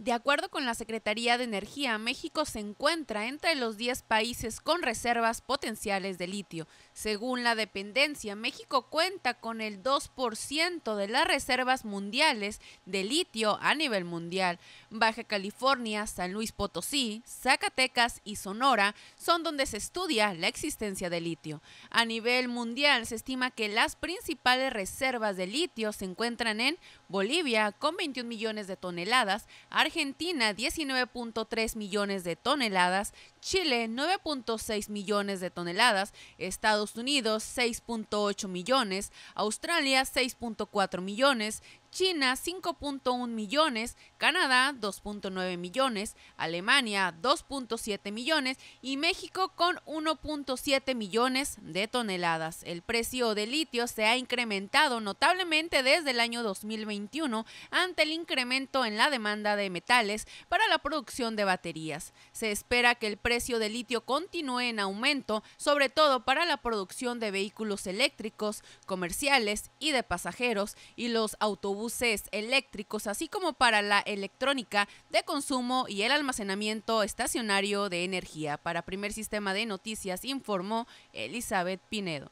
De acuerdo con la Secretaría de Energía, México se encuentra entre los 10 países con reservas potenciales de litio. Según la dependencia, México cuenta con el 2% de las reservas mundiales de litio a nivel mundial. Baja California, San Luis Potosí, Zacatecas y Sonora son donde se estudia la existencia de litio. A nivel mundial, se estima que las principales reservas de litio se encuentran en Bolivia con 21 millones de toneladas, Argentina 19.3 millones de toneladas, Chile 9.6 millones de toneladas, Estados Unidos 6.8 millones, Australia 6.4 millones, China 5.1 millones, Canadá 2.9 millones, Alemania 2.7 millones y México con 1.7 millones de toneladas. El precio del litio se ha incrementado notablemente desde el año 2021 ante el incremento en la demanda de metales para la producción de baterías. Se espera que el precio del litio continúe en aumento, sobre todo para la producción de vehículos eléctricos, comerciales y de pasajeros y los autobuses buses eléctricos, así como para la electrónica de consumo y el almacenamiento estacionario de energía. Para primer sistema de noticias informó Elizabeth Pinedo.